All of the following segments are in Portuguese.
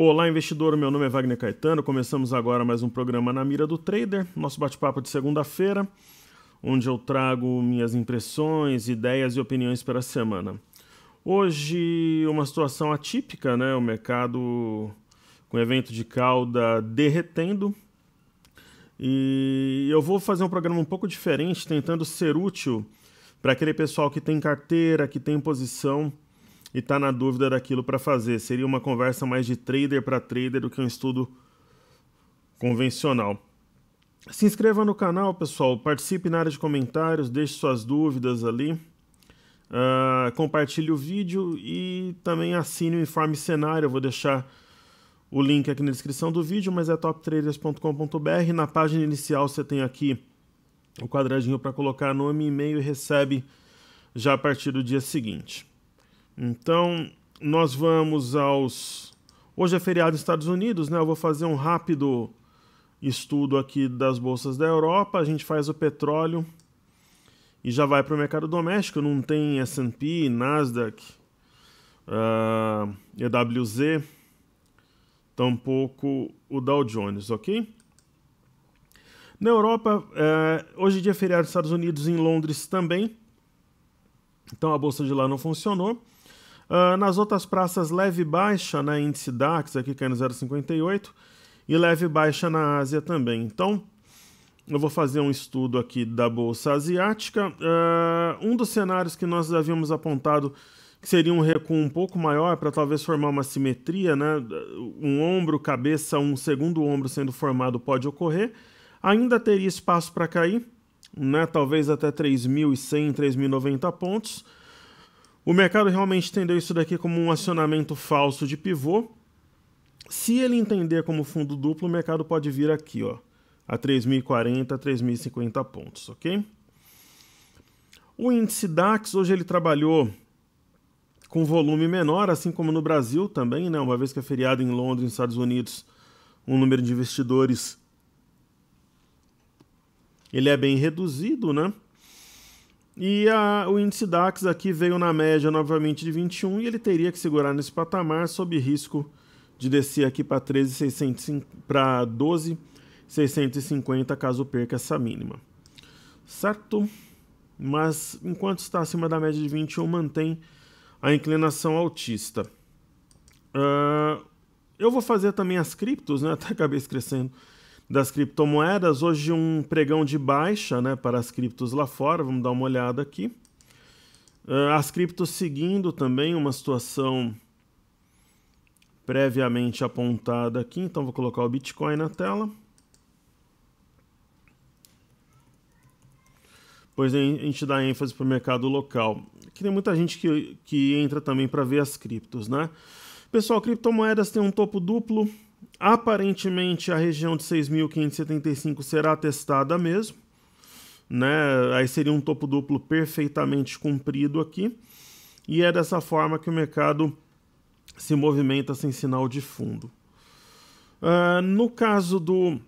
Olá, investidor. Meu nome é Wagner Caetano. Começamos agora mais um programa na Mira do Trader, nosso bate-papo de segunda-feira, onde eu trago minhas impressões, ideias e opiniões para a semana. Hoje, uma situação atípica, né? O mercado com evento de cauda derretendo. E eu vou fazer um programa um pouco diferente, tentando ser útil para aquele pessoal que tem carteira, que tem posição e está na dúvida daquilo para fazer. Seria uma conversa mais de trader para trader do que um estudo convencional. Se inscreva no canal, pessoal. Participe na área de comentários, deixe suas dúvidas ali. Uh, compartilhe o vídeo e também assine o informe cenário. Eu vou deixar o link aqui na descrição do vídeo, mas é toptraders.com.br. Na página inicial você tem aqui o quadradinho para colocar nome e e-mail e recebe já a partir do dia seguinte. Então, nós vamos aos. Hoje é feriado nos Estados Unidos, né? Eu vou fazer um rápido estudo aqui das bolsas da Europa. A gente faz o petróleo e já vai para o mercado doméstico. Não tem SP, Nasdaq, uh, ah, EWZ, tampouco o Dow Jones, ok? Na Europa, uh, hoje em dia é feriado nos Estados Unidos, em Londres também. Então a bolsa de lá não funcionou. Uh, nas outras praças, leve baixa na né, índice DAX, aqui caindo 0,58, e leve baixa na Ásia também. Então, eu vou fazer um estudo aqui da Bolsa Asiática. Uh, um dos cenários que nós havíamos apontado que seria um recuo um pouco maior para talvez formar uma simetria, né? Um ombro, cabeça, um segundo ombro sendo formado pode ocorrer. Ainda teria espaço para cair, né? Talvez até 3.100, 3.090 pontos. O mercado realmente entendeu isso daqui como um acionamento falso de pivô. Se ele entender como fundo duplo, o mercado pode vir aqui, ó, a 3.040, 3.050 pontos, ok? O índice DAX hoje ele trabalhou com volume menor, assim como no Brasil também, né? Uma vez que é feriado em Londres, nos Estados Unidos, o um número de investidores ele é bem reduzido, né? E a, o índice DAX aqui veio na média novamente de 21 e ele teria que segurar nesse patamar sob risco de descer aqui para para 12.650 caso perca essa mínima. Certo? Mas enquanto está acima da média de 21, mantém a inclinação altista. Uh, eu vou fazer também as criptos, né? Até acabei esquecendo das criptomoedas. Hoje um pregão de baixa né, para as criptos lá fora, vamos dar uma olhada aqui. Ah, as criptos seguindo também uma situação previamente apontada aqui, então vou colocar o Bitcoin na tela. Pois a gente dá ênfase para o mercado local. Aqui tem muita gente que, que entra também para ver as criptos, né? Pessoal, criptomoedas tem um topo duplo, Aparentemente, a região de 6.575 será testada mesmo. Né? Aí seria um topo duplo perfeitamente cumprido aqui. E é dessa forma que o mercado se movimenta sem sinal de fundo. Uh, no caso do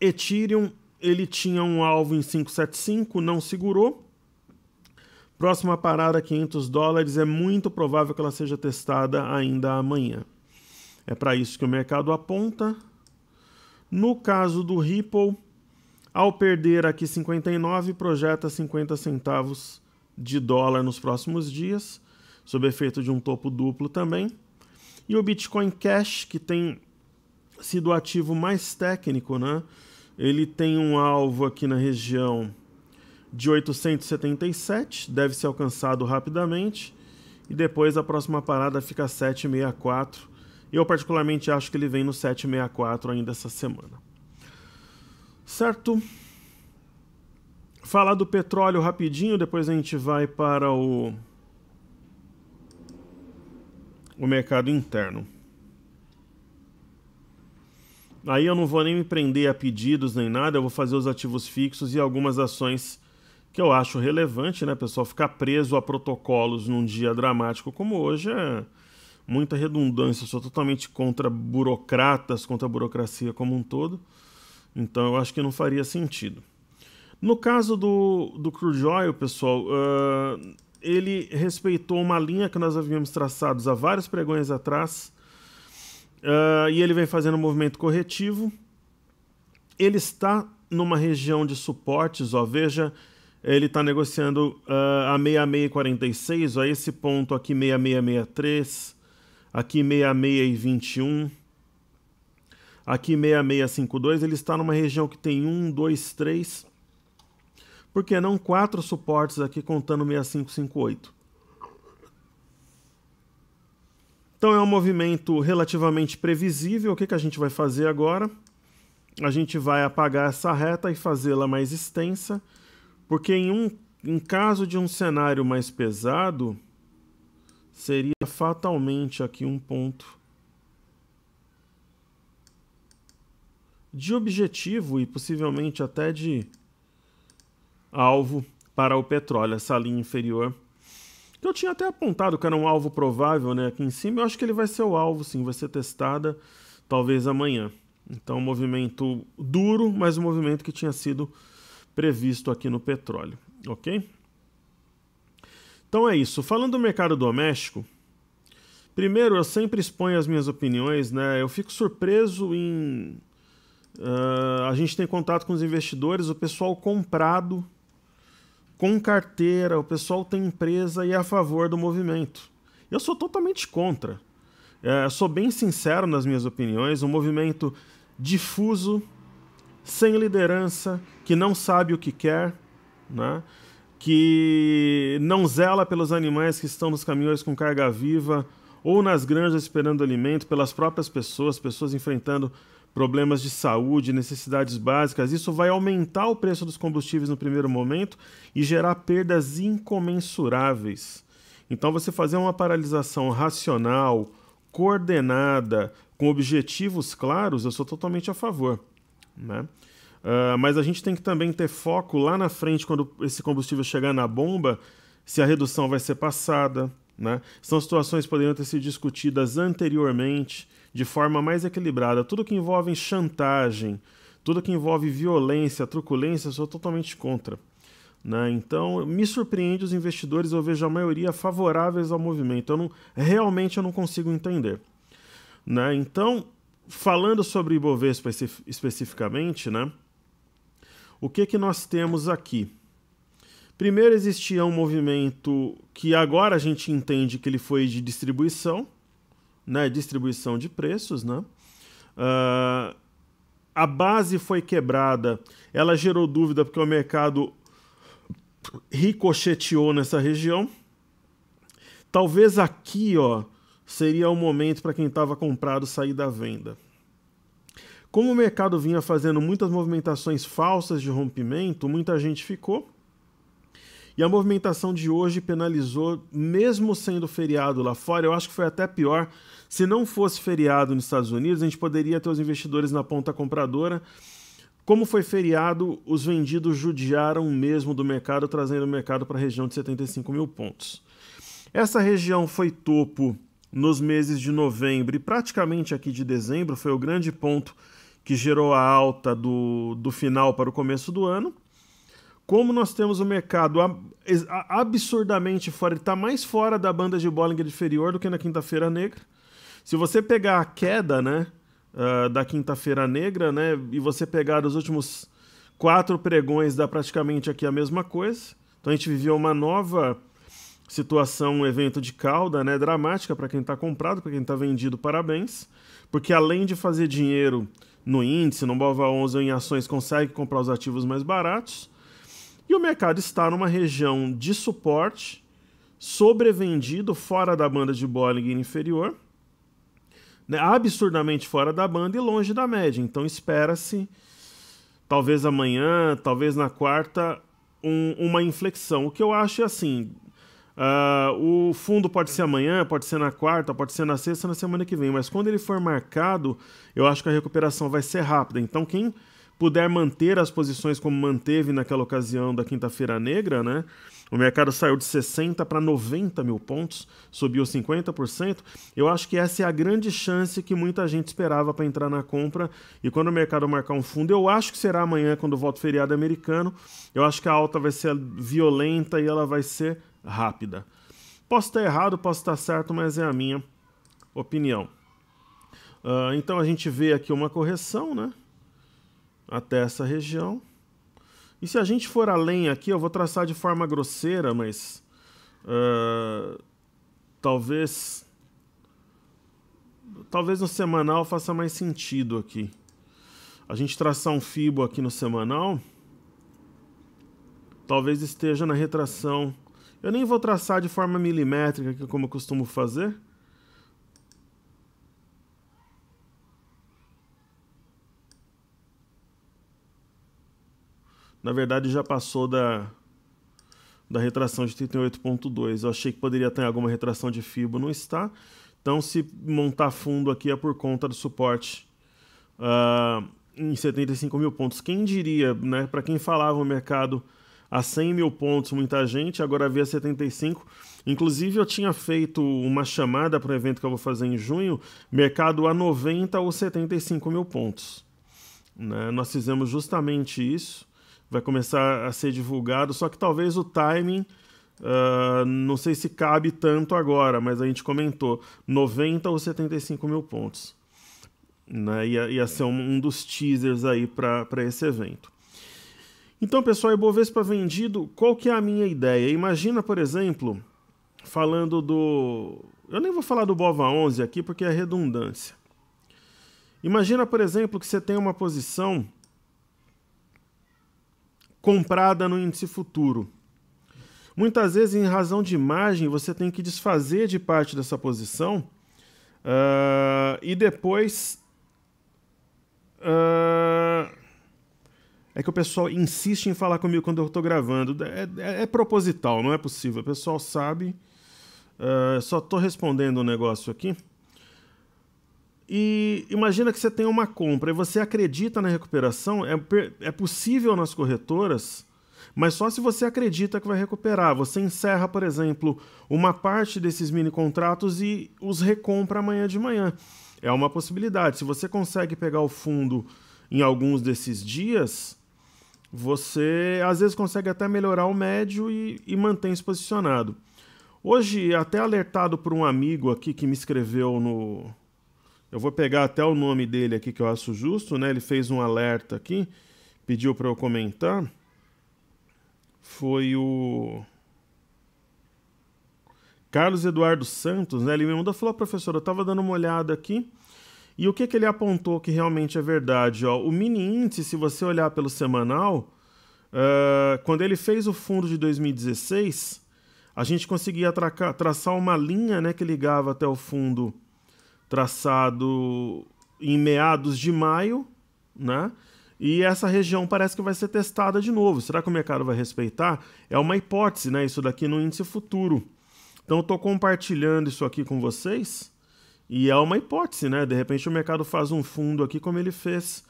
Ethereum, ele tinha um alvo em 575, não segurou. Próxima parada 500 dólares, é muito provável que ela seja testada ainda amanhã. É para isso que o mercado aponta. No caso do Ripple, ao perder aqui 59, projeta 50 centavos de dólar nos próximos dias, sob efeito de um topo duplo também. E o Bitcoin Cash, que tem sido o ativo mais técnico, né? Ele tem um alvo aqui na região de 877, deve ser alcançado rapidamente. E depois a próxima parada fica 764 eu, particularmente, acho que ele vem no 764 ainda essa semana. Certo? Falar do petróleo rapidinho, depois a gente vai para o, o mercado interno. Aí eu não vou nem me prender a pedidos nem nada, eu vou fazer os ativos fixos e algumas ações que eu acho relevante, né, pessoal? Ficar preso a protocolos num dia dramático como hoje é muita redundância, sou totalmente contra burocratas, contra a burocracia como um todo. Então eu acho que não faria sentido. No caso do, do Oil, pessoal, uh, ele respeitou uma linha que nós havíamos traçado há vários pregões atrás. Uh, e ele vem fazendo um movimento corretivo. Ele está numa região de suportes, ó, veja, ele está negociando uh, a 6646, ó, esse ponto aqui 6663, aqui 66 e 21, aqui 6652, ele está numa região que tem 1, 2, 3, por que não quatro suportes aqui contando 6558? Então é um movimento relativamente previsível. O que, que a gente vai fazer agora? A gente vai apagar essa reta e fazê-la mais extensa, porque em, um, em caso de um cenário mais pesado, seria fatalmente aqui um ponto de objetivo e possivelmente até de alvo para o petróleo, essa linha inferior. Que eu tinha até apontado que era um alvo provável, né? Aqui em cima, eu acho que ele vai ser o alvo, sim, vai ser testada talvez amanhã. Então, um movimento duro, mas um movimento que tinha sido previsto aqui no petróleo, ok? Então é isso. Falando do mercado doméstico, primeiro eu sempre exponho as minhas opiniões, né? Eu fico surpreso em uh, a gente tem contato com os investidores, o pessoal comprado com carteira, o pessoal tem empresa e é a favor do movimento. Eu sou totalmente contra. É, sou bem sincero nas minhas opiniões, um movimento difuso, sem liderança, que não sabe o que quer, né? que não zela pelos animais que estão nos caminhões com carga viva ou nas granjas esperando alimento, pelas próprias pessoas, pessoas enfrentando problemas de saúde, necessidades básicas. Isso vai aumentar o preço dos combustíveis no primeiro momento e gerar perdas incomensuráveis. Então, você fazer uma paralisação racional, coordenada, com objetivos claros, eu sou totalmente a favor. Né? Uh, mas a gente tem que também ter foco lá na frente, quando esse combustível chegar na bomba, se a redução vai ser passada. Né? São situações que poderiam ter sido discutidas anteriormente, de forma mais equilibrada. Tudo que envolve chantagem, tudo que envolve violência, truculência, eu sou totalmente contra. Né? Então, me surpreende os investidores, eu vejo a maioria favoráveis ao movimento. Eu não, realmente eu não consigo entender. Né? Então, falando sobre Ibovespa especificamente, né? O que, que nós temos aqui? Primeiro existia um movimento que agora a gente entende que ele foi de distribuição, né? distribuição de preços. Né? Uh, a base foi quebrada, ela gerou dúvida porque o mercado ricocheteou nessa região. Talvez aqui ó, seria o momento para quem estava comprado sair da venda. Como o mercado vinha fazendo muitas movimentações falsas de rompimento, muita gente ficou. E a movimentação de hoje penalizou, mesmo sendo feriado lá fora, eu acho que foi até pior. Se não fosse feriado nos Estados Unidos, a gente poderia ter os investidores na ponta compradora. Como foi feriado, os vendidos judiaram mesmo do mercado, trazendo o mercado para a região de 75 mil pontos. Essa região foi topo nos meses de novembro e praticamente aqui de dezembro, foi o grande ponto que gerou a alta do, do final para o começo do ano. Como nós temos o mercado absurdamente fora, ele está mais fora da banda de Bollinger inferior do que na quinta-feira negra. Se você pegar a queda né, uh, da quinta-feira negra né, e você pegar os últimos quatro pregões, dá praticamente aqui a mesma coisa. Então a gente viveu uma nova situação, um evento de cauda né, dramática para quem está comprado, para quem está vendido, parabéns. Porque além de fazer dinheiro no índice, no Bova11 ou em ações consegue comprar os ativos mais baratos. E o mercado está numa região de suporte, sobrevendido, fora da banda de Bollinger inferior, né, absurdamente fora da banda e longe da média. Então espera-se, talvez amanhã, talvez na quarta, um, uma inflexão. O que eu acho é assim, Uh, o fundo pode ser amanhã, pode ser na quarta, pode ser na sexta, na semana que vem. Mas quando ele for marcado, eu acho que a recuperação vai ser rápida. Então, quem puder manter as posições como manteve naquela ocasião da quinta-feira negra, né? O mercado saiu de 60 para 90 mil pontos, subiu 50%. Eu acho que essa é a grande chance que muita gente esperava para entrar na compra. E quando o mercado marcar um fundo, eu acho que será amanhã, quando volta o feriado americano. Eu acho que a alta vai ser violenta e ela vai ser rápida. Posso estar errado, posso estar certo, mas é a minha opinião. Uh, então a gente vê aqui uma correção, né? Até essa região. E se a gente for além aqui, eu vou traçar de forma grosseira, mas uh, talvez talvez no semanal faça mais sentido aqui. A gente traçar um fibo aqui no semanal, talvez esteja na retração eu nem vou traçar de forma milimétrica, como eu costumo fazer. Na verdade, já passou da, da retração de 38.2. Eu achei que poderia ter alguma retração de fibro, não está. Então, se montar fundo aqui é por conta do suporte uh, em 75 mil pontos. Quem diria, né? Para quem falava o mercado a 100 mil pontos muita gente, agora havia 75. Inclusive, eu tinha feito uma chamada para o evento que eu vou fazer em junho, mercado a 90 ou 75 mil pontos. Né? Nós fizemos justamente isso, vai começar a ser divulgado, só que talvez o timing. Uh, não sei se cabe tanto agora, mas a gente comentou 90 ou 75 mil pontos. Né? Ia, ia ser um, um dos teasers aí para esse evento. Então, pessoal, Ibovespa vendido, qual que é a minha ideia? Imagina, por exemplo, falando do... Eu nem vou falar do BOVA11 aqui porque é redundância. Imagina, por exemplo, que você tem uma posição comprada no índice futuro. Muitas vezes, em razão de margem, você tem que desfazer de parte dessa posição uh, e depois uh, é que o pessoal insiste em falar comigo quando eu estou gravando. É, é, é, proposital, não é possível. O pessoal sabe. Uh, só estou respondendo um negócio aqui. E imagina que você tem uma compra e você acredita na recuperação. É, é possível nas corretoras, mas só se você acredita que vai recuperar. Você encerra, por exemplo, uma parte desses mini contratos e os recompra amanhã de manhã. É uma possibilidade. Se você consegue pegar o fundo em alguns desses dias, você às vezes consegue até melhorar o médio e, e mantém-se posicionado. Hoje, até alertado por um amigo aqui que me escreveu no. Eu vou pegar até o nome dele aqui que eu acho justo, né? Ele fez um alerta aqui, pediu para eu comentar. Foi o. Carlos Eduardo Santos, né? Ele me mandou e falou: professor, eu estava dando uma olhada aqui e o que, que ele apontou que realmente é verdade? Ó, o mini índice, se você olhar pelo semanal, uh, quando ele fez o fundo de 2016, a gente conseguia traca, traçar uma linha né, que ligava até o fundo traçado em meados de maio, né? E essa região parece que vai ser testada de novo. Será que o mercado vai respeitar? É uma hipótese, né? Isso daqui no índice futuro. Então, eu estou compartilhando isso aqui com vocês e é uma hipótese, né? De repente o mercado faz um fundo aqui, como ele fez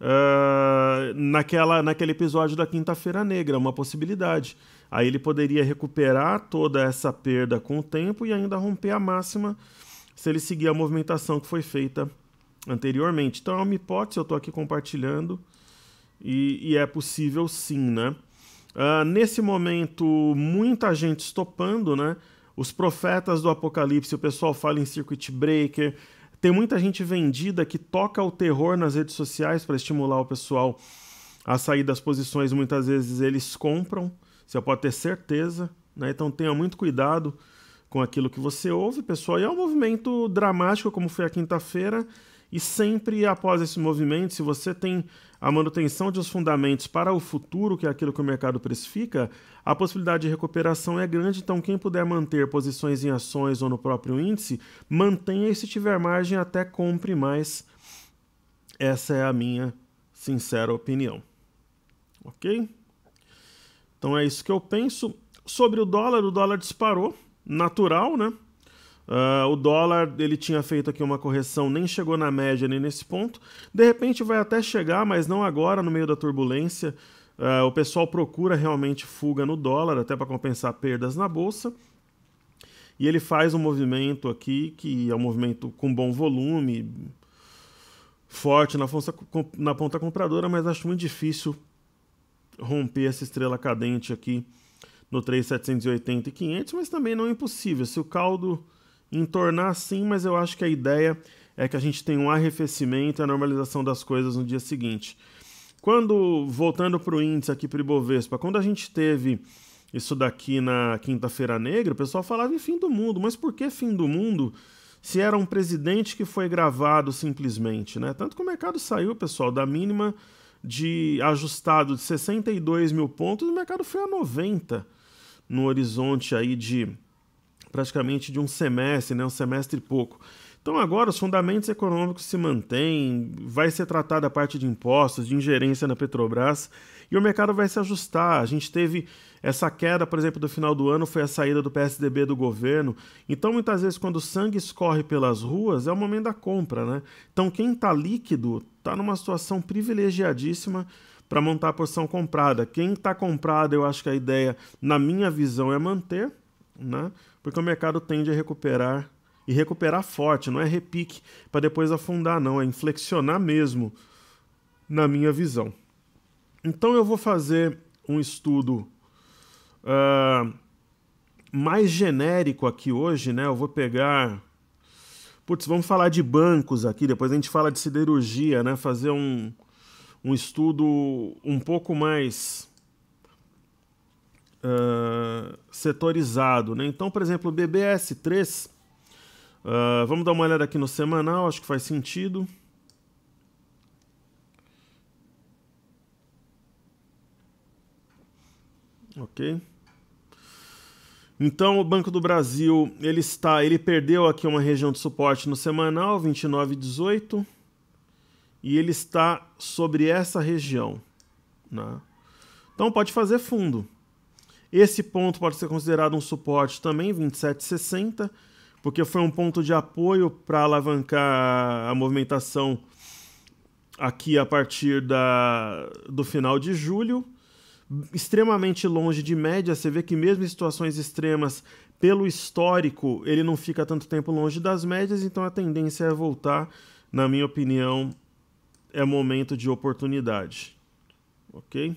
uh, naquela, naquele episódio da Quinta-feira Negra, uma possibilidade. Aí ele poderia recuperar toda essa perda com o tempo e ainda romper a máxima se ele seguir a movimentação que foi feita anteriormente. Então é uma hipótese, eu estou aqui compartilhando e, e, é possível sim, né? Uh, nesse momento, muita gente estopando, né? os profetas do Apocalipse, o pessoal fala em circuit breaker. Tem muita gente vendida que toca o terror nas redes sociais para estimular o pessoal a sair das posições. Muitas vezes eles compram, você pode ter certeza. Né? Então tenha muito cuidado com aquilo que você ouve, pessoal. E é um movimento dramático, como foi a quinta-feira, e sempre após esse movimento, se você tem a manutenção de os fundamentos para o futuro, que é aquilo que o mercado precifica, a possibilidade de recuperação é grande. Então, quem puder manter posições em ações ou no próprio índice, mantenha e se tiver margem, até compre mais. Essa é a minha sincera opinião. Ok? Então é isso que eu penso. Sobre o dólar, o dólar disparou, natural, né? Uh, o dólar ele tinha feito aqui uma correção, nem chegou na média nem nesse ponto. De repente vai até chegar, mas não agora, no meio da turbulência. Uh, o pessoal procura realmente fuga no dólar, até para compensar perdas na bolsa. E ele faz um movimento aqui, que é um movimento com bom volume, forte na, fonça, na ponta compradora, mas acho muito difícil romper essa estrela cadente aqui no 3,780 e 500, mas também não é impossível. Se o caldo entornar sim, mas eu acho que a ideia é que a gente tenha um arrefecimento e a normalização das coisas no dia seguinte. Quando, voltando para o índice aqui para o Ibovespa, quando a gente teve isso daqui na quinta-feira negra, o pessoal falava em fim do mundo. Mas por que fim do mundo se era um presidente que foi gravado simplesmente? Né? Tanto que o mercado saiu, pessoal, da mínima de ajustado de 62 mil pontos, o mercado foi a 90 no horizonte aí de praticamente de um semestre, né? um semestre e pouco. Então agora os fundamentos econômicos se mantêm, vai ser tratada a parte de impostos, de ingerência na Petrobras, e o mercado vai se ajustar. A gente teve essa queda, por exemplo, do final do ano, foi a saída do PSDB do governo. Então, muitas vezes, quando o sangue escorre pelas ruas, é o momento da compra, né? Então, quem está líquido está numa situação privilegiadíssima para montar a posição comprada. Quem está comprado, eu acho que a ideia, na minha visão, é manter, né? porque o mercado tende a recuperar e recuperar forte, não é repique para depois afundar, não, é inflexionar mesmo, na minha visão. Então eu vou fazer um estudo uh, mais genérico aqui hoje, né? Eu vou pegar. Putz, vamos falar de bancos aqui, depois a gente fala de siderurgia, né? Fazer um, um estudo um pouco mais uh, setorizado. Né? Então, por exemplo, o BBS3, uh, ah, vamos dar uma olhada aqui no semanal, acho que faz sentido. Ok. Então o Banco do Brasil ele está, ele perdeu aqui uma região de suporte no semanal 29,18 e ele está sobre essa região, né? Então pode fazer fundo. Esse ponto pode ser considerado um suporte também, 27,60, porque foi um ponto de apoio para alavancar a movimentação aqui a partir da, do final de julho. Extremamente longe de média, você vê que mesmo em situações extremas, pelo histórico, ele não fica tanto tempo longe das médias, então a tendência é voltar, na minha opinião, é momento de oportunidade. Ok?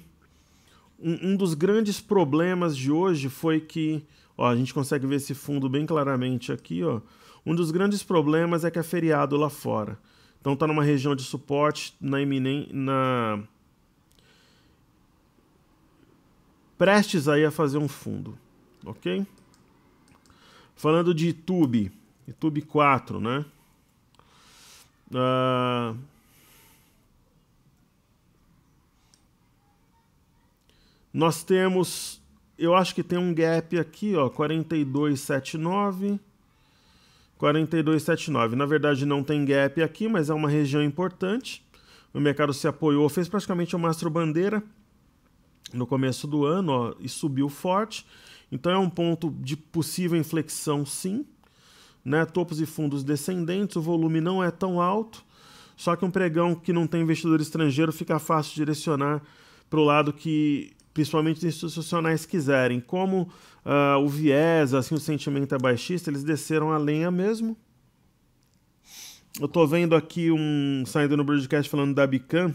um, um dos grandes problemas de hoje foi que, ó, a gente consegue ver esse fundo bem claramente aqui, ó. Um dos grandes problemas é que é feriado lá fora. Então tá numa região de suporte na iminente na prestes aí a fazer um fundo, OK? Falando de YouTube, YouTube 4, né? Uh, Nós temos, eu acho que tem um gap aqui, ó, 4279, 4279. Na verdade não tem gap aqui, mas é uma região importante. O mercado se apoiou, fez praticamente uma bandeira no começo do ano ó, e subiu forte. Então é um ponto de possível inflexão sim. Né? Topos e fundos descendentes, o volume não é tão alto, só que um pregão que não tem investidor estrangeiro fica fácil direcionar para o lado que principalmente os institucionais quiserem, como uh, o viés, assim, o sentimento é baixista, eles desceram a lenha mesmo. Eu estou vendo aqui um saindo no broadcast falando da Bican,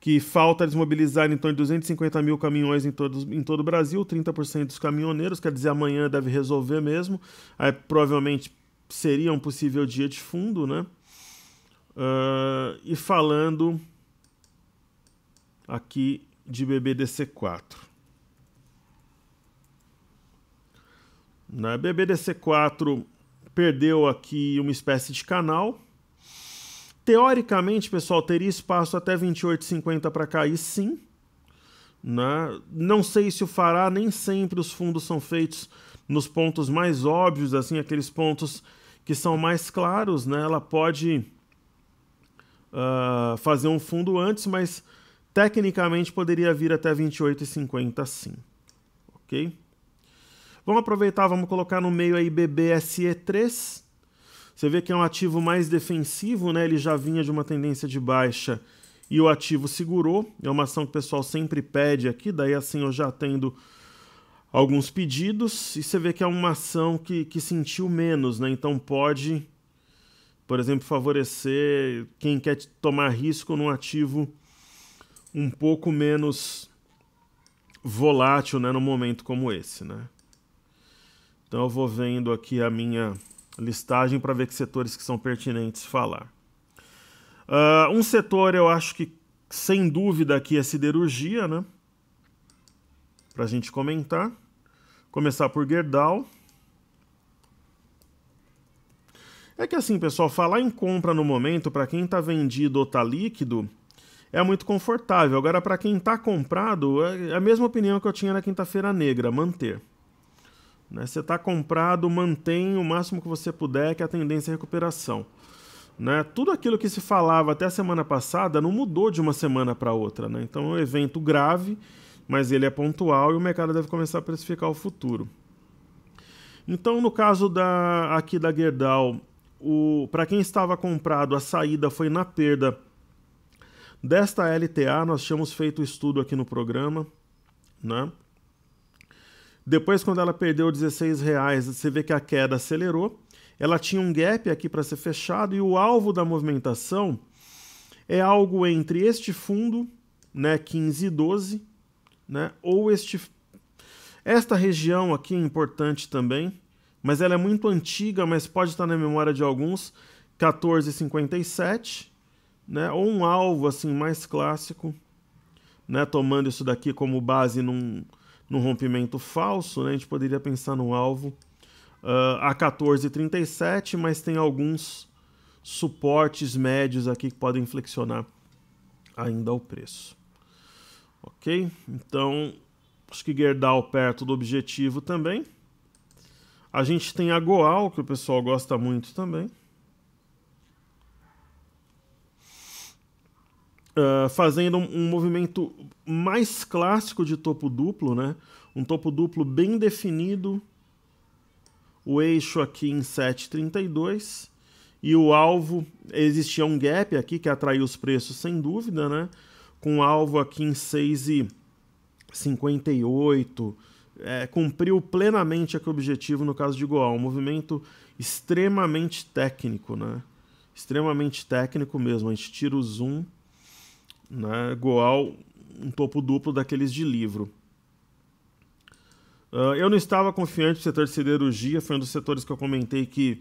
que falta desmobilizar em torno de 250 mil caminhões em, todos, em todo o Brasil, 30% dos caminhoneiros, quer dizer, amanhã deve resolver mesmo. Aí provavelmente seria um possível dia de fundo, né? Uh, e falando aqui de BBDC4. Na BBDC4 perdeu aqui uma espécie de canal. Teoricamente, pessoal, teria espaço até 28,50 para cair, sim. Né? Não sei se o fará, nem sempre os fundos são feitos nos pontos mais óbvios, assim, aqueles pontos que são mais claros, né? Ela pode uh, fazer um fundo antes, mas Tecnicamente poderia vir até 28,50 sim. Ok? Vamos aproveitar, vamos colocar no meio aí BBSE3. Você vê que é um ativo mais defensivo, né? Ele já vinha de uma tendência de baixa e o ativo segurou. É uma ação que o pessoal sempre pede aqui, daí assim eu já tendo alguns pedidos. E você vê que é uma ação que, que sentiu menos, né? Então pode, por exemplo, favorecer quem quer tomar risco num ativo um pouco menos volátil né, num momento como esse. Né? Então eu vou vendo aqui a minha listagem para ver que setores que são pertinentes falar. Uh, um setor eu acho que sem dúvida aqui é siderurgia, né? Para a gente comentar. Começar por Gerdau. É que assim, pessoal, falar em compra no momento, para quem está vendido ou está líquido, é muito confortável. Agora, para quem está comprado, é, é a mesma opinião que eu tinha na quinta-feira negra, manter. Né? Você está comprado, mantém o máximo que você puder, que a tendência é a recuperação. Né? Tudo aquilo que se falava até a semana passada não mudou de uma semana para outra. Né? Então é um evento grave, mas ele é pontual e o mercado deve começar a precificar o futuro. Então, no caso da, aqui da Gerdau, para quem estava comprado, a saída foi na perda Desta LTA, nós tínhamos feito o estudo aqui no programa, né? Depois, quando ela perdeu 16 reais, você vê que a queda acelerou. Ela tinha um gap aqui para ser fechado e o alvo da movimentação é algo entre este fundo, né, 15 e 12, né, ou este esta região aqui é importante também, mas ela é muito antiga, mas pode estar na memória de alguns, 14,57, né? Ou um alvo assim mais clássico, né? Tomando isso daqui como base num, num rompimento falso, né? A gente poderia pensar no alvo uh, a 14,37, mas tem alguns suportes médios aqui que podem flexionar ainda o preço. Ok? Então, acho que Gerdau perto do objetivo também. A gente tem a Goal, que o pessoal gosta muito também. Eh, fazendo um, um, movimento mais clássico de topo duplo, né? Um topo duplo bem definido, o eixo aqui em 7,32 e o alvo existia um gap aqui que atraiu os preços sem dúvida, né? Com o alvo aqui em 6,58 é, cumpriu plenamente aquele objetivo no caso de Goal, um movimento extremamente técnico, né? Extremamente técnico mesmo. A gente tira o zoom né? Goal, um topo duplo daqueles de livro. Uh, eu não estava confiante no setor de siderurgia, foi um dos setores que eu comentei que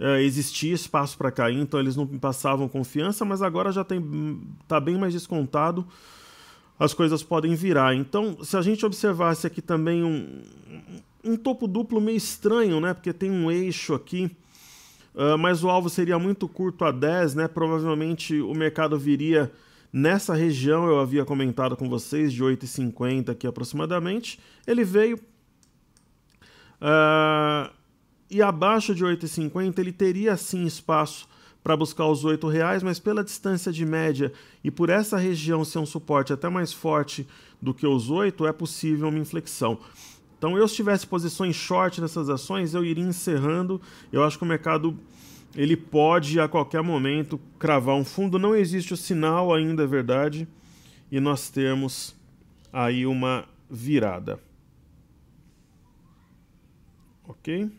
uh, existia espaço para cair, então eles não me passavam confiança, mas agora já está bem mais descontado, as coisas podem virar. Então, se a gente observasse aqui também um, um topo duplo meio estranho, né? Porque tem um eixo aqui, uh, mas o alvo seria muito curto a 10, né? Provavelmente o mercado viria Nessa região eu havia comentado com vocês de 8,50 aqui aproximadamente. Ele veio uh, e abaixo de 8,50 ele teria sim espaço para buscar os R$ reais, mas pela distância de média e por essa região ser um suporte até mais forte do que os 8, é possível uma inflexão. Então, eu se tivesse posições short nessas ações, eu iria encerrando. Eu acho que o mercado ele pode a qualquer momento cravar um fundo. Não existe o sinal ainda, é verdade, e nós temos aí uma virada. Ok?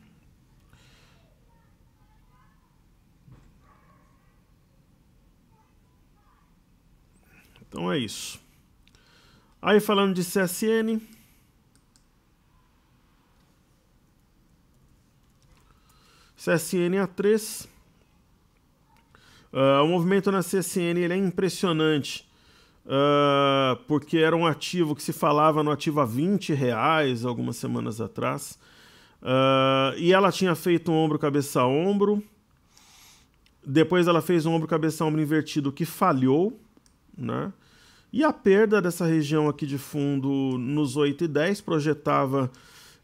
Então é isso. Aí falando de CSN, CSN A3. Uh, ah, o movimento na CSN ele é impressionante, uh, porque era um ativo que se falava no ativo a 20 reais algumas semanas atrás. Uh, e ela tinha feito um ombro cabeça ombro. Depois ela fez um ombro cabeça ombro invertido que falhou, né? E a perda dessa região aqui de fundo nos 8,10 e projetava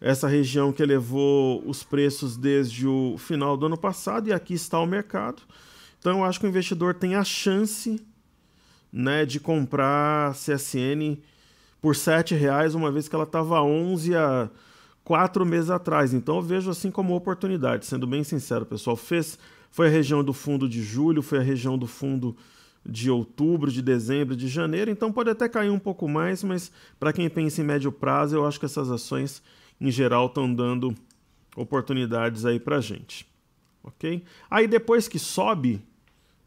essa região que elevou os preços desde o final do ano passado e aqui está o mercado. Então eu acho que o investidor tem a chance né, de comprar CSN por R$ reais, uma vez que ela estava a 11 a quatro meses atrás. Então eu vejo assim como oportunidade, sendo bem sincero, pessoal. Fez, foi a região do fundo de julho, foi a região do fundo de outubro, de dezembro, de janeiro. Então pode até cair um pouco mais, mas para quem pensa em médio prazo, eu acho que essas ações em geral estão dando oportunidades aí para gente, ok? Aí depois que sobe,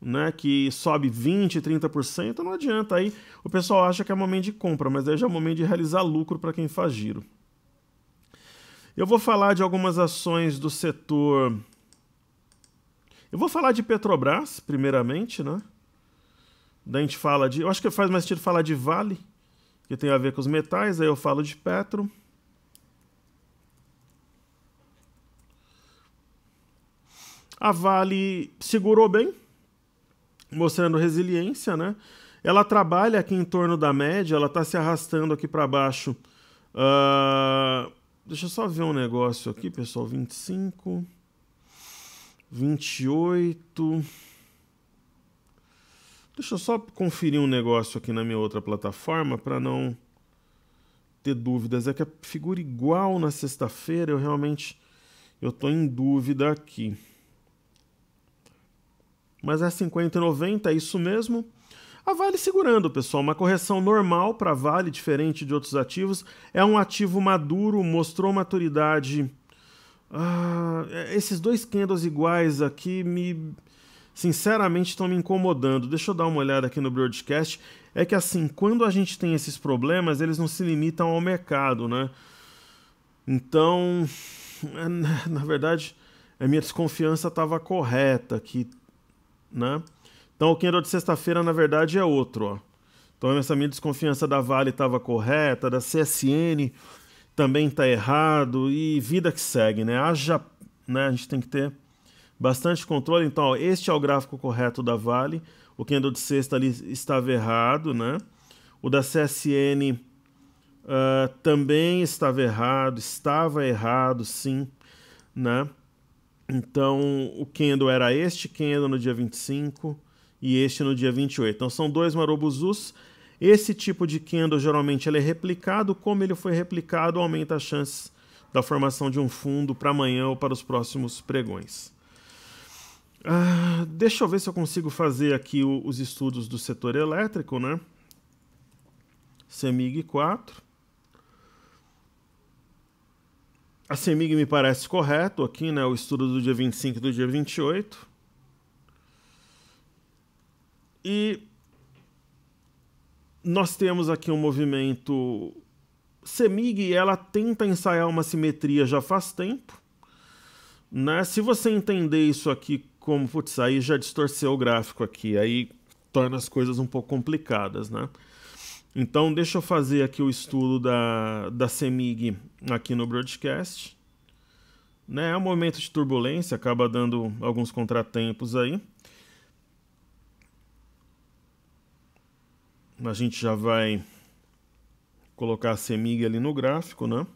né, que sobe 20, 30%, não adianta aí. O pessoal acha que é momento de compra, mas aí já é momento de realizar lucro para quem faz giro. Eu vou falar de algumas ações do setor. Eu vou falar de Petrobras, primeiramente, né? Daí a gente fala de. Eu acho que faz mais sentido falar de Vale, que tem a ver com os metais, aí eu falo de Petro. A Vale segurou bem, mostrando resiliência, né? Ela trabalha aqui em torno da média, ela está se arrastando aqui para baixo. Uh, deixa eu só ver um negócio aqui, pessoal. 25, 28. Deixa eu só conferir um negócio aqui na minha outra plataforma para não ter dúvidas. É que a figura igual na sexta-feira, eu realmente eu estou em dúvida aqui mas é 50 e 90, é isso mesmo. A Vale segurando, pessoal, uma correção normal para a Vale, diferente de outros ativos. É um ativo maduro, mostrou maturidade. Ah, é, esses dois candles iguais aqui me sinceramente estão me incomodando. Deixa eu dar uma olhada aqui no broadcast. É que assim, quando a gente tem esses problemas, eles não se limitam ao mercado, né? Então, na verdade, a minha desconfiança estava correta, que né? Então o candle de sexta-feira, na verdade, é outro, ó. Então essa minha desconfiança da Vale estava correta, da CSN também está errado e vida que segue, né? Haja, né? A gente tem que ter bastante controle. Então, ó, este é o gráfico correto da Vale. O candle de sexta ali estava errado, né? O da CSN uh, ah, também estava errado, estava errado, sim, né? Então, o Kendo era este Kendo no dia 25 e este no dia 28. Então, são dois Marobuzus. Esse tipo de Kendo geralmente ele é replicado. Como ele foi replicado, aumenta a chance da formação de um fundo para amanhã ou para os próximos pregões. Ah, deixa eu ver se eu consigo fazer aqui o, os estudos do setor elétrico, né? CEMIG 4. A CEMIG me parece correto aqui, né? O estudo do dia 25 e do dia 28. E nós temos aqui um movimento. CEMIG ela tenta ensaiar uma simetria já faz tempo. Né? Se você entender isso aqui como, putz, aí já distorceu o gráfico aqui, aí torna as coisas um pouco complicadas, né? Então, deixa eu fazer aqui o estudo da, da CEMIG aqui no broadcast. Né, é um momento de turbulência, acaba dando alguns contratempos aí. A gente já vai colocar a CEMIG ali no gráfico, né?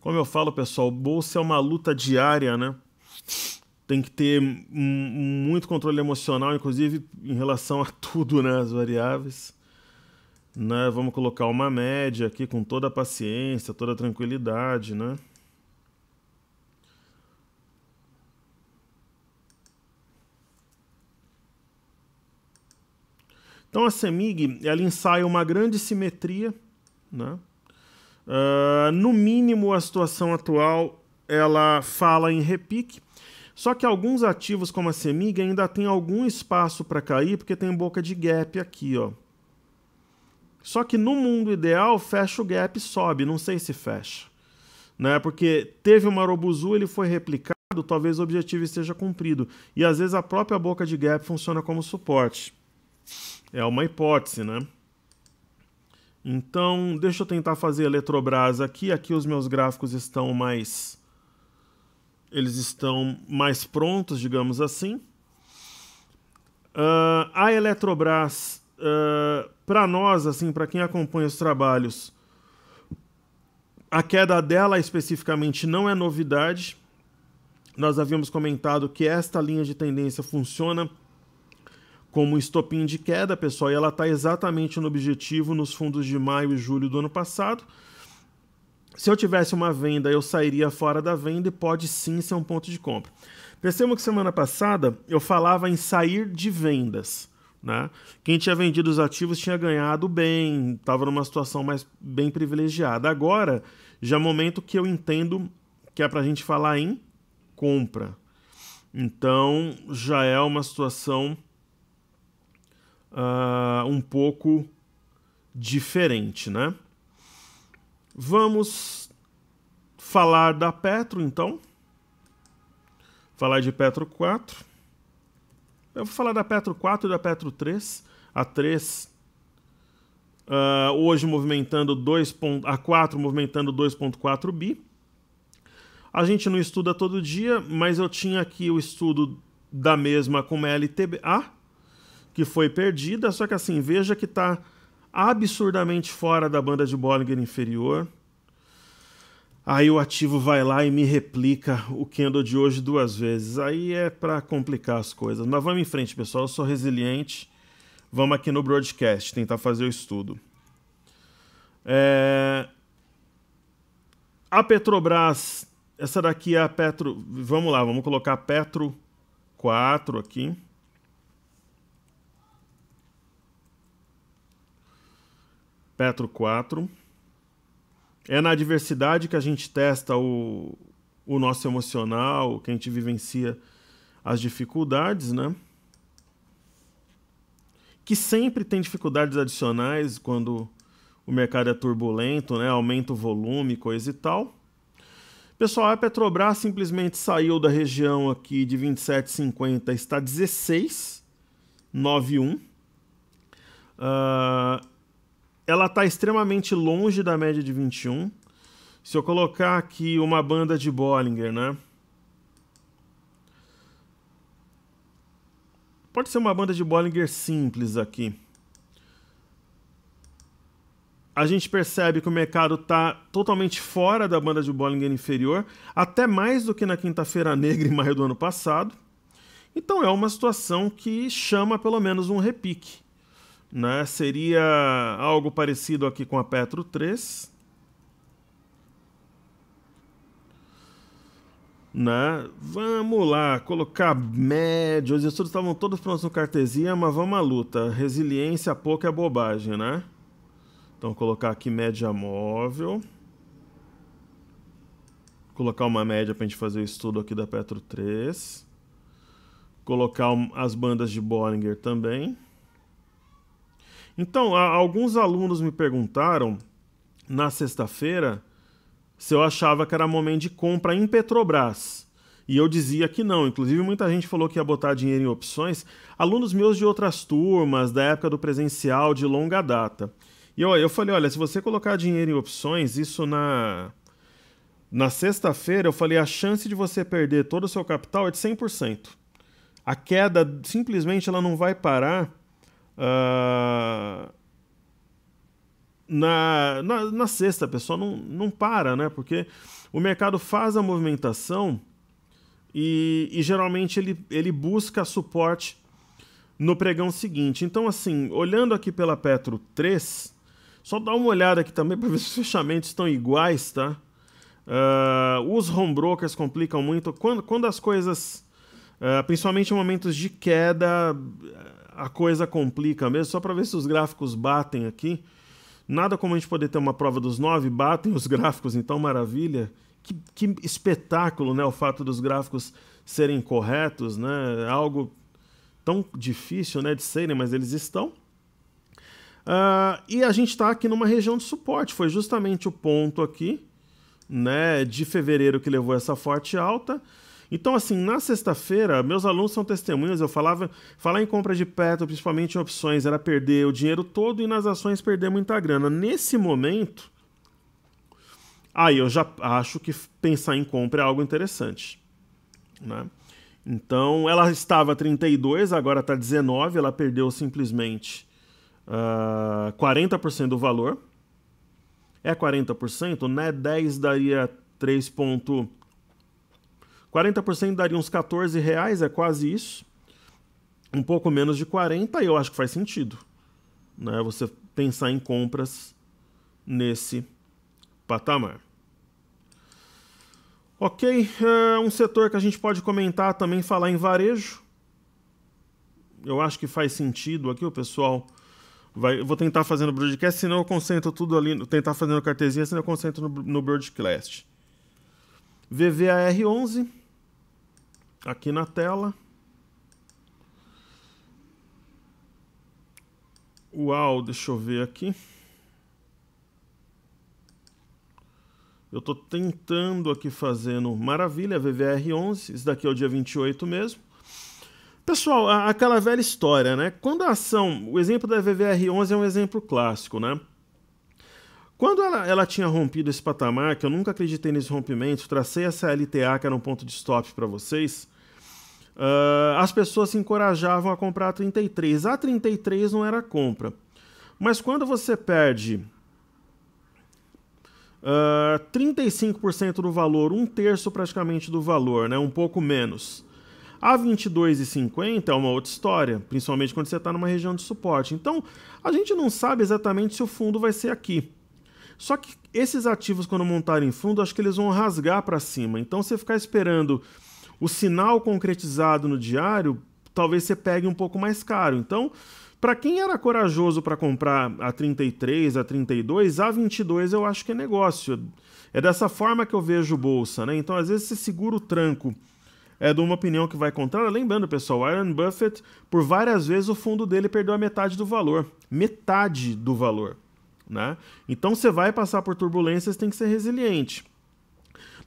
Como eu falo, pessoal, bolsa é uma luta diária, né? tem que ter muito controle emocional, inclusive em relação a tudo, né? As variáveis. Né? Vamos colocar uma média aqui com toda a paciência, toda a tranquilidade, né? Então a CEMIG ela ensaia uma grande simetria, né? Uh, no mínimo a situação atual ela fala em repique só que alguns ativos como a Semig ainda tem algum espaço para cair, porque tem boca de gap aqui, ó. Só que no mundo ideal, fecha o gap e sobe, não sei se fecha. Né? Porque teve uma Robuzu, ele foi replicado, talvez o objetivo esteja cumprido. E às vezes a própria boca de gap funciona como suporte. É uma hipótese, né? Então, deixa eu tentar fazer Eletrobras aqui. Aqui os meus gráficos estão mais eles estão mais prontos, digamos assim. Uh, a Eletrobras, uh, ah, para nós, assim, para quem acompanha os trabalhos, a queda dela especificamente não é novidade. Nós havíamos comentado que esta linha de tendência funciona como um estopim de queda, pessoal, e ela está exatamente no objetivo nos fundos de maio e julho do ano passado. Se eu tivesse uma venda, eu sairia fora da venda e pode sim ser um ponto de compra. Percebam que semana passada eu falava em sair de vendas. Né? Quem tinha vendido os ativos tinha ganhado bem, estava numa situação mais bem privilegiada. Agora já é momento que eu entendo que é para a gente falar em compra. Então já é uma situação uh, um pouco diferente, né? Vamos falar da Petro, então. Falar de Petro 4. Eu vou falar da Petro 4 e da Petro 3. A 3 uh, ah, hoje movimentando 2. A 4 movimentando 2.4 bi. A gente não estuda todo dia, mas eu tinha aqui o estudo da mesma com LTBA, que foi perdida, só que assim, veja que está absurdamente fora da banda de Bollinger inferior. Aí o ativo vai lá e me replica o candle de hoje duas vezes. Aí é para complicar as coisas. Mas vamos em frente, pessoal. Eu sou resiliente. Vamos aqui no broadcast tentar fazer o estudo. É... A Petrobras, essa daqui é a Petro. Vamos lá, vamos colocar Petro 4 aqui. Petro 4. É na adversidade que a gente testa o, o nosso emocional, que a gente vivencia as dificuldades, né? Que sempre tem dificuldades adicionais quando o mercado é turbulento, né? Aumenta o volume, coisa e tal. Pessoal, a Petrobras simplesmente saiu da região aqui de 27,50, está 16,91. Uh, ah, ela está extremamente longe da média de 21. Se eu colocar aqui uma banda de Bollinger, né? Pode ser uma banda de Bollinger simples aqui. A gente percebe que o mercado está totalmente fora da banda de Bollinger inferior, até mais do que na quinta-feira negra em maio do ano passado. Então é uma situação que chama pelo menos um repique. Né? Seria algo parecido aqui com a Petro 3. Né? Vamos lá, colocar médio. Os estudos estavam todos prontos no cartesia, mas vamos à luta. Resiliência pouco é bobagem, né? Então colocar aqui média móvel. Colocar uma média para a gente fazer o estudo aqui da Petro 3. Colocar as bandas de Bollinger também. Então, alguns alunos me perguntaram na sexta-feira se eu achava que era momento de compra em Petrobras. E eu dizia que não. Inclusive, muita gente falou que ia botar dinheiro em opções. Alunos meus de outras turmas, da época do presencial, de longa data. E eu, eu falei: olha, se você colocar dinheiro em opções, isso na. Na sexta-feira, eu falei: a chance de você perder todo o seu capital é de 100%. A queda, simplesmente, ela não vai parar Uh, na, na, na, sexta, pessoal, não, não para, né? Porque o mercado faz a movimentação e, e geralmente ele, ele busca suporte no pregão seguinte. Então, assim, olhando aqui pela Petro 3, só dá uma olhada aqui também para ver se os fechamentos estão iguais, tá? Uh, os home brokers complicam muito. Quando, quando as coisas, uh, principalmente em momentos de queda, a coisa complica mesmo, só para ver se os gráficos batem aqui. Nada como a gente poder ter uma prova dos nove, batem os gráficos, então maravilha. Que, que espetáculo, né? O fato dos gráficos serem corretos, né? Algo tão difícil né, de serem, mas eles estão. Uh, e a gente está aqui numa região de suporte, foi justamente o ponto aqui né, de fevereiro que levou essa forte alta. Então, assim, na sexta-feira, meus alunos são testemunhas, eu falava, falar em compra de petro, principalmente em opções, era perder o dinheiro todo e nas ações perder muita grana. Nesse momento, aí eu já acho que pensar em compra é algo interessante, né? Então, ela estava 32, agora está 19, ela perdeu simplesmente uh, ah, 40% do valor. É 40%, né? 10 daria 3 ponto... 40% daria uns 14 reais, é quase isso. Um pouco menos de 40, eu acho que faz sentido. Né? Você pensar em compras nesse patamar. Ok, é um setor que a gente pode comentar também falar em varejo. Eu acho que faz sentido aqui, o pessoal vai. vou tentar fazer no broadcast, senão eu concentro tudo ali. Tentar fazer no senão eu concentro no, no broadcast. VVAR11 aqui na tela. Uau, deixa eu ver aqui. Eu estou tentando aqui fazendo maravilha, VVR11. Isso daqui é o dia 28 mesmo. Pessoal, aquela velha história, né? Quando a ação, o exemplo da VVR11 é um exemplo clássico, né? Quando ela, ela tinha rompido esse patamar, que eu nunca acreditei nesse rompimento, tracei essa LTA, que era um ponto de stop para vocês, Uh, as pessoas se encorajavam a comprar a 33. A 33 não era compra. Mas quando você perde uh, ah, 35% do valor, um terço praticamente do valor, né, um pouco menos, a 22,50 é uma outra história, principalmente quando você está numa região de suporte. Então, a gente não sabe exatamente se o fundo vai ser aqui. Só que esses ativos, quando montarem fundo, acho que eles vão rasgar para cima. Então, você ficar esperando o sinal concretizado no diário talvez você pegue um pouco mais caro. Então, para quem era corajoso para comprar a 33, a 32, a 22 eu acho que é negócio. É dessa forma que eu vejo bolsa, né? Então, às vezes você segura o tranco é de uma opinião que vai contrária. Lembrando, pessoal, Warren Buffett, por várias vezes o fundo dele perdeu a metade do valor. Metade do valor. Né? Então você vai passar por turbulências, tem que ser resiliente.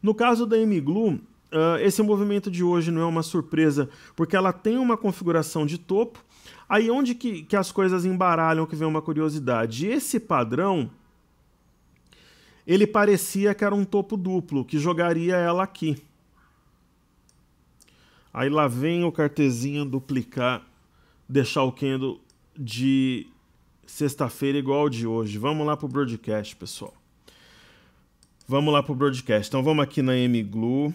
No caso da MGLU, uh, esse movimento de hoje não é uma surpresa, porque ela tem uma configuração de topo. Aí onde que, que as coisas embaralham, que vem uma curiosidade. Esse padrão, ele parecia que era um topo duplo, que jogaria ela aqui. Aí lá vem o cartezinho duplicar, deixar o candle de sexta-feira igual ao de hoje. Vamos lá para o broadcast, pessoal. Vamos lá para o broadcast. Então vamos aqui na mglue.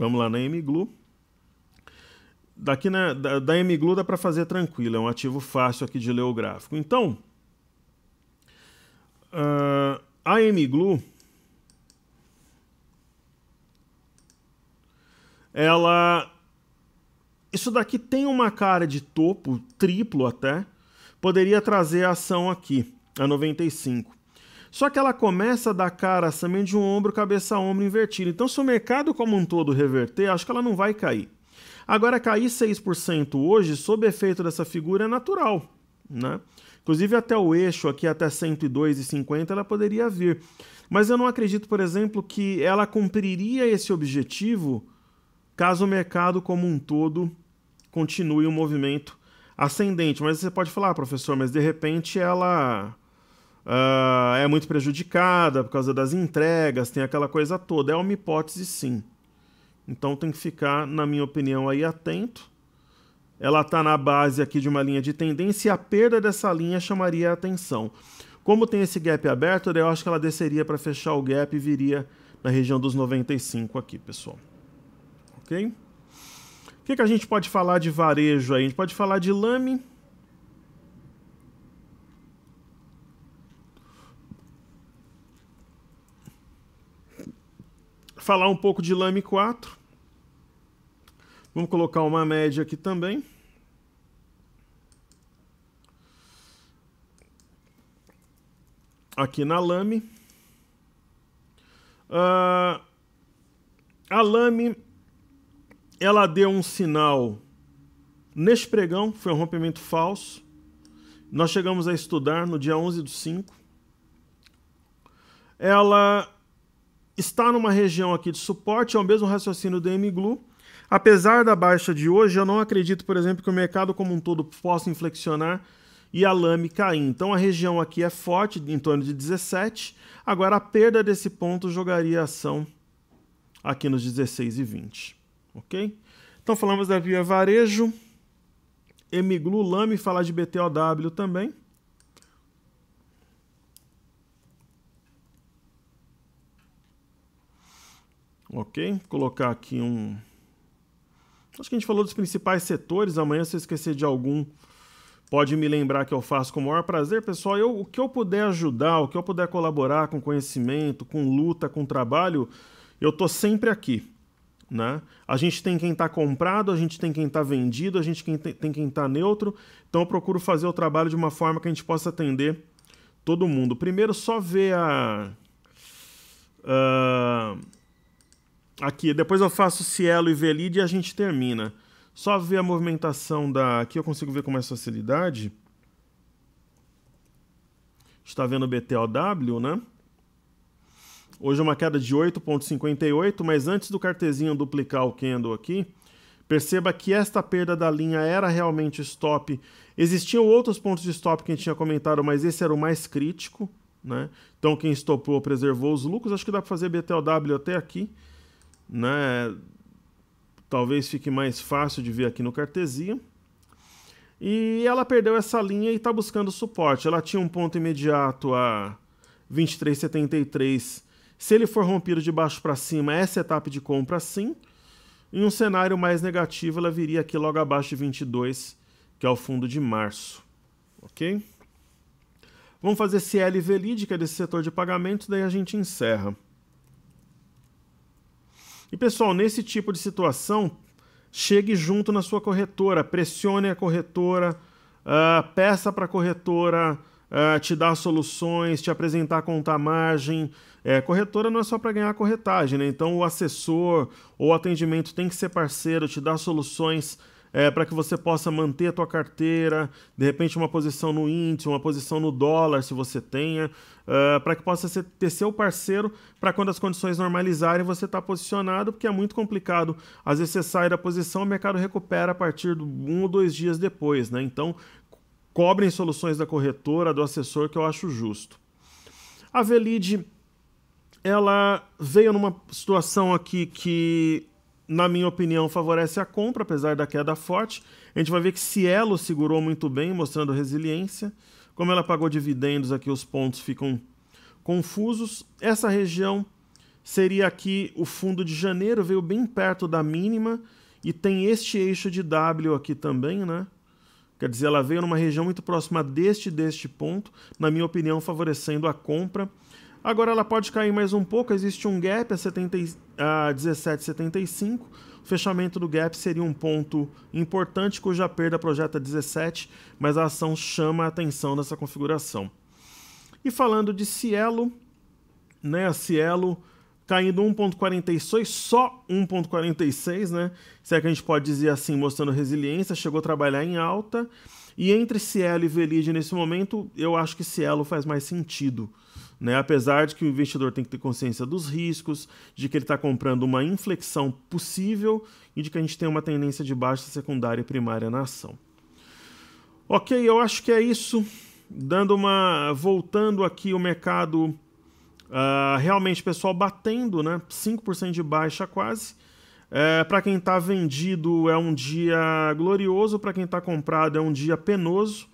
Vamos lá na mGlu. Daqui na, né, da, da mGlu dá para fazer tranquilo, é um ativo fácil aqui de ler o gráfico. Então, uh, a mGlu ela isso daqui tem uma cara de topo triplo até poderia trazer a ação aqui a 95 só que ela começa a dar também de um ombro, cabeça a ombro invertido. Então, se o mercado como um todo reverter, acho que ela não vai cair. Agora, cair 6% hoje, sob efeito dessa figura, é natural. Né? Inclusive, até o eixo aqui, até 102,50, ela poderia vir. Mas eu não acredito, por exemplo, que ela cumpriria esse objetivo caso o mercado como um todo continue um movimento ascendente. Mas você pode falar, ah, professor, mas de repente ela uh, é muito prejudicada por causa das entregas, tem aquela coisa toda. É uma hipótese, sim. Então tem que ficar, na minha opinião, aí atento. Ela está na base aqui de uma linha de tendência e a perda dessa linha chamaria a atenção. Como tem esse gap aberto, eu acho que ela desceria para fechar o gap e viria na região dos 95 aqui, pessoal. Ok? O que, que a gente pode falar de varejo aí? A gente pode falar de lame, falar um pouco de Lame 4. Vamos colocar uma média aqui também. Aqui na Lame. Uh, a Lame, ela deu um sinal neste pregão, foi um rompimento falso. Nós chegamos a estudar no dia 11 do 5. Ela está numa região aqui de suporte, é o mesmo raciocínio do MGLU. Apesar da baixa de hoje, eu não acredito, por exemplo, que o mercado como um todo possa inflexionar e a lame cair. Então a região aqui é forte, em torno de 17. Agora a perda desse ponto jogaria a ação aqui nos 16 e 20, ok? Então falamos da Via Varejo, Emiglu, Lame, falar de BTOW também. Ok? colocar aqui um. Acho que a gente falou dos principais setores. Amanhã, se eu esquecer de algum, pode me lembrar que eu faço com o maior prazer, pessoal. Eu, o que eu puder ajudar, o que eu puder colaborar com conhecimento, com luta, com trabalho, eu tô sempre aqui. Né? A gente tem quem está comprado, a gente tem quem está vendido, a gente tem quem está neutro. Então eu procuro fazer o trabalho de uma forma que a gente possa atender todo mundo. Primeiro, só ver a. Uh aqui, depois eu faço Cielo e Velide e a gente termina. Só ver a movimentação da... Aqui eu consigo ver com mais facilidade. Está vendo o BTOW, né? Hoje é uma queda de 8,58, mas antes do cartezinho duplicar o candle aqui, perceba que esta perda da linha era realmente stop. Existiam outros pontos de stop que a gente tinha comentado, mas esse era o mais crítico, né? Então quem stopou preservou os lucros. Acho que dá para fazer BTLW até aqui né? Talvez fique mais fácil de ver aqui no Cartesia. E ela perdeu essa linha e está buscando suporte. Ela tinha um ponto imediato a 23,73. Se ele for rompido de baixo para cima, é setup de compra sim. Em um cenário mais negativo, ela viria aqui logo abaixo de 22, que é o fundo de março. Ok? Vamos fazer CLV Lead, que é desse setor de pagamentos, daí a gente encerra. E pessoal, nesse tipo de situação, chegue junto na sua corretora, pressione a corretora, uh, peça para a corretora uh, te dar soluções, te apresentar contar É, corretora não é só para ganhar corretagem, né? Então o assessor ou atendimento tem que ser parceiro, te dar soluções é, para que você possa manter a tua carteira, de repente uma posição no índice, uma posição no dólar, se você tenha, uh, é, para que possa ser, ter seu parceiro para quando as condições normalizarem você estar tá posicionado, porque é muito complicado. Às vezes você sai da posição, o mercado recupera a partir de um ou dois dias depois, né? Então cobrem soluções da corretora, do assessor, que eu acho justo. A Velid ela veio numa situação aqui que na minha opinião, favorece a compra, apesar da queda forte. A gente vai ver que Cielo segurou muito bem, mostrando resiliência. Como ela pagou dividendos, aqui os pontos ficam confusos. Essa região seria aqui o fundo de janeiro, veio bem perto da mínima. E tem este eixo de W aqui também, né? Quer dizer, ela veio numa região muito próxima deste deste ponto, na minha opinião, favorecendo a compra. Agora ela pode cair mais um pouco, existe um gap a, a 17,75. O fechamento do gap seria um ponto importante, cuja perda projeta 17, mas a ação chama a atenção nessa configuração. E falando de Cielo, né, a Cielo caindo 1.46, só 1.46, né? Se é que a gente pode dizer assim, mostrando resiliência, chegou a trabalhar em alta. E entre Cielo e Velide nesse momento, eu acho que Cielo faz mais sentido. Né? Apesar de que o investidor tem que ter consciência dos riscos, de que ele está comprando uma inflexão possível e de que a gente tem uma tendência de baixa secundária e primária na ação. Ok, eu acho que é isso. Dando uma. Voltando aqui o mercado. Uh, realmente, pessoal, batendo, né? 5% de baixa quase. É, para quem está vendido é um dia glorioso, para quem está comprado é um dia penoso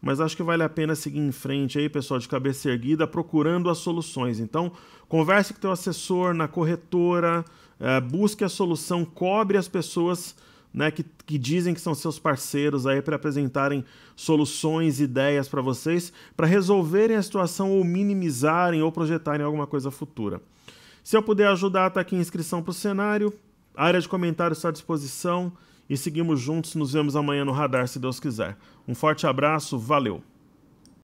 mas acho que vale a pena seguir em frente aí, pessoal, de cabeça erguida, procurando as soluções. Então, converse com o teu assessor, na corretora, é, busque a solução, cobre as pessoas né, que, que dizem que são seus parceiros aí para apresentarem soluções, ideias para vocês, para resolverem a situação ou minimizarem ou projetarem alguma coisa futura. Se eu puder ajudar, está aqui a inscrição para o cenário, a área de comentários está à disposição e seguimos juntos. Nos vemos amanhã no Radar, se Deus quiser. Um forte abraço, valeu!